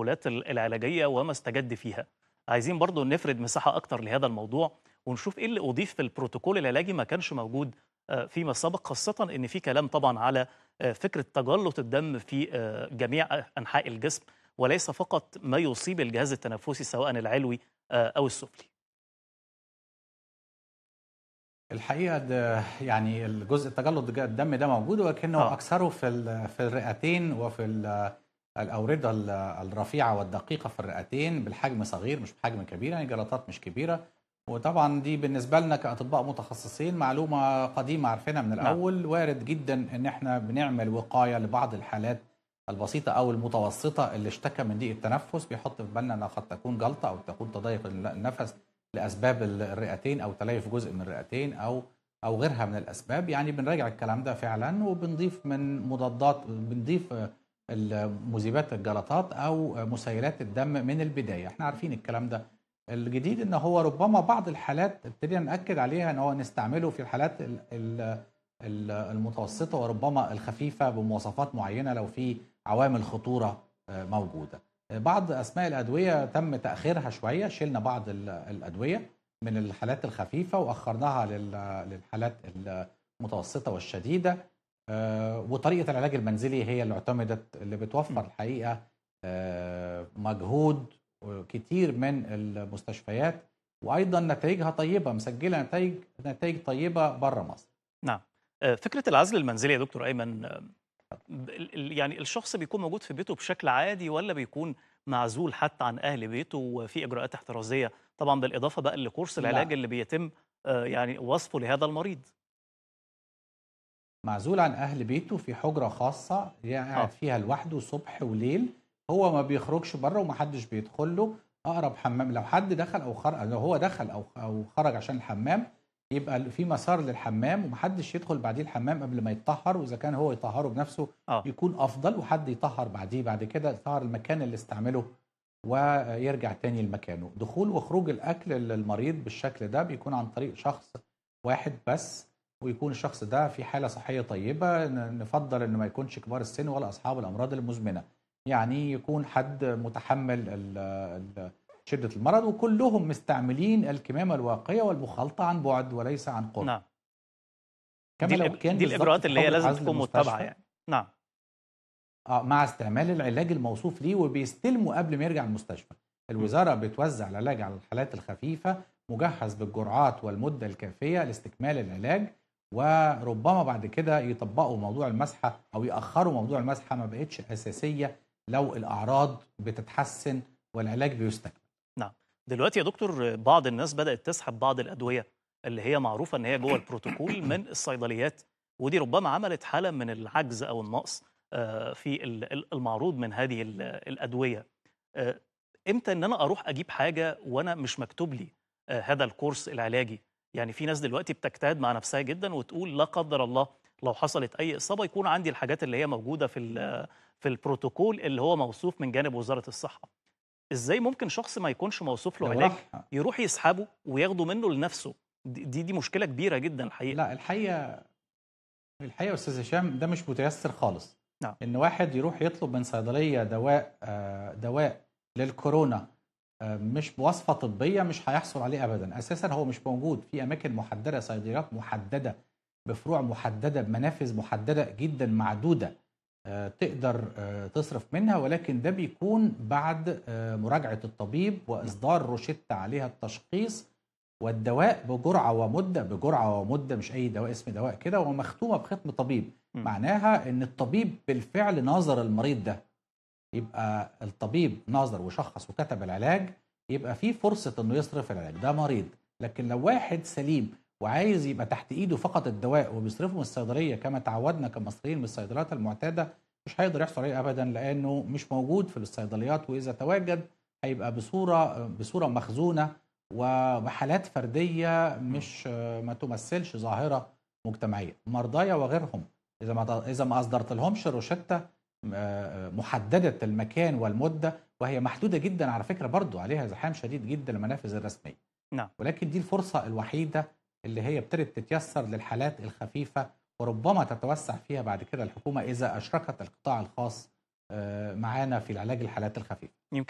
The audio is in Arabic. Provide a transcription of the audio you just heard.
المدخلات العلاجيه وما استجد فيها عايزين برضو نفرد مساحه اكتر لهذا الموضوع ونشوف ايه اللي اضيف في البروتوكول العلاجي ما كانش موجود آه، فيما سبق خاصه ان في كلام طبعا على آه، فكره تجلط الدم في آه، جميع انحاء الجسم وليس فقط ما يصيب الجهاز التنفسي سواء العلوي او السفلي الحقيقه ده يعني الجزء التجلط الدم ده موجود ولكنه آه. اكثره في في الرئتين وفي الاورده الرفيعه والدقيقه في الرئتين بالحجم صغير مش بحجم كبير يعني جلطات مش كبيره وطبعا دي بالنسبه لنا كاطباء متخصصين معلومه قديمه عارفينها من نعم. الاول وارد جدا ان احنا بنعمل وقايه لبعض الحالات البسيطه او المتوسطه اللي اشتكى من ضيق التنفس بيحط في بالنا انها قد تكون جلطه او تكون تضيق النفس لاسباب الرئتين او تليف جزء من الرئتين او او غيرها من الاسباب يعني بنراجع الكلام ده فعلا وبنضيف من مضادات بنضيف مذيبات الجلطات او مسيلات الدم من البدايه احنا عارفين الكلام ده الجديد ان هو ربما بعض الحالات ابتدينا ناكد عليها ان هو نستعمله في الحالات المتوسطه وربما الخفيفه بمواصفات معينه لو في عوامل خطوره آه، موجوده بعض اسماء الادويه تم تاخيرها شويه شلنا بعض الادويه من الحالات الخفيفه واخرناها للحالات المتوسطه والشديده آه، وطريقه العلاج المنزلي هي اللي اعتمدت اللي بتوفر الحقيقه آه، مجهود كتير من المستشفيات وايضا نتائجها طيبه مسجله نتائج نتائج طيبه بره مصر. نعم آه، فكره العزل المنزلي يا دكتور ايمن يعني الشخص بيكون موجود في بيته بشكل عادي ولا بيكون معزول حتى عن اهل بيته وفي اجراءات احترازيه طبعا بالاضافه بقى لكورس العلاج لا. نعم. اللي بيتم يعني وصفه لهذا المريض. معزول عن اهل بيته في حجره خاصه قاعد آه. فيها لوحده صبح وليل هو ما بيخرجش بره ومحدش بيدخل له اقرب حمام لو حد دخل او خرج لو هو دخل او او خرج عشان الحمام يبقى في مسار للحمام ومحدش يدخل بعديه الحمام قبل ما يتطهر واذا كان هو يطهره بنفسه آه. يكون افضل وحد يطهر بعديه بعد كده يطهر المكان اللي استعمله ويرجع تاني لمكانه دخول وخروج الاكل للمريض بالشكل ده بيكون عن طريق شخص واحد بس ويكون الشخص ده في حاله صحيه طيبه نفضل انه ما يكونش كبار السن ولا اصحاب الامراض المزمنه يعني يكون حد متحمل شده المرض وكلهم مستعملين الكمامه الواقيه والمخالطه عن بعد وليس عن قرب نعم كما دي, لو كان دي الاجراءات اللي هي لازم تكون متبعه يعني نعم اه مع استعمال العلاج الموصوف ليه وبيستلموا قبل ما يرجع المستشفى الوزاره بتوزع العلاج على الحالات الخفيفه مجهز بالجرعات والمده الكافيه لاستكمال العلاج وربما بعد كده يطبقوا موضوع المسحه او ياخروا موضوع المسحه ما بقتش اساسيه لو الاعراض بتتحسن والعلاج بيستكمل. نعم. دلوقتي يا دكتور بعض الناس بدات تسحب بعض الادويه اللي هي معروفه ان هي جوه البروتوكول من الصيدليات ودي ربما عملت حاله من العجز او النقص آه، في المعروض من هذه الادويه. آه، امتى ان انا اروح اجيب حاجه وانا مش مكتوب لي آه، هذا الكورس العلاجي يعني في ناس دلوقتي بتجتهد مع نفسها جدا وتقول لا قدر الله لو حصلت اي اصابه يكون عندي الحاجات اللي هي موجوده في في البروتوكول اللي هو موصوف من جانب وزاره الصحه ازاي ممكن شخص ما يكونش موصوف له علاج يروح يسحبه وياخده منه لنفسه دي دي مشكله كبيره جدا الحقيقه لا الحقيقه الحقيقه استاذ هشام ده مش متيسر خالص نعم. ان واحد يروح يطلب من صيدليه دواء آه، دواء للكورونا مش بوصفه طبيه مش هيحصل عليه ابدا اساسا هو مش موجود في اماكن محدده صيدليات محدده بفروع محدده بمنافذ محدده جدا معدوده آه، تقدر آه، تصرف منها ولكن ده بيكون بعد آه، مراجعه الطبيب واصدار روشته عليها التشخيص والدواء بجرعه ومده بجرعه ومده مش اي دواء اسم دواء كده ومختومه بختم طبيب معناها ان الطبيب بالفعل ناظر المريض ده يبقى الطبيب نظر وشخص وكتب العلاج يبقى في فرصه انه يصرف العلاج ده مريض لكن لو واحد سليم وعايز يبقى تحت ايده فقط الدواء وبيصرفه من الصيدليه كما تعودنا كمصريين من الصيدليات المعتاده مش هيقدر يحصل عليه ابدا لانه مش موجود في الصيدليات واذا تواجد هيبقى بصوره بصوره مخزونه وحالات فرديه مش ما تمثلش ظاهره مجتمعيه مرضايا وغيرهم اذا ما اذا ما اصدرت لهمش روشته محددة المكان والمدة وهي محدودة جدا على فكرة برضو عليها زحام شديد جدا المنافذ الرسمية نعم. ولكن دي الفرصة الوحيدة اللي هي ابتدت تتيسر للحالات الخفيفة وربما تتوسع فيها بعد كده الحكومة إذا أشركت القطاع الخاص آه، معانا في العلاج الحالات الخفيفة يمكن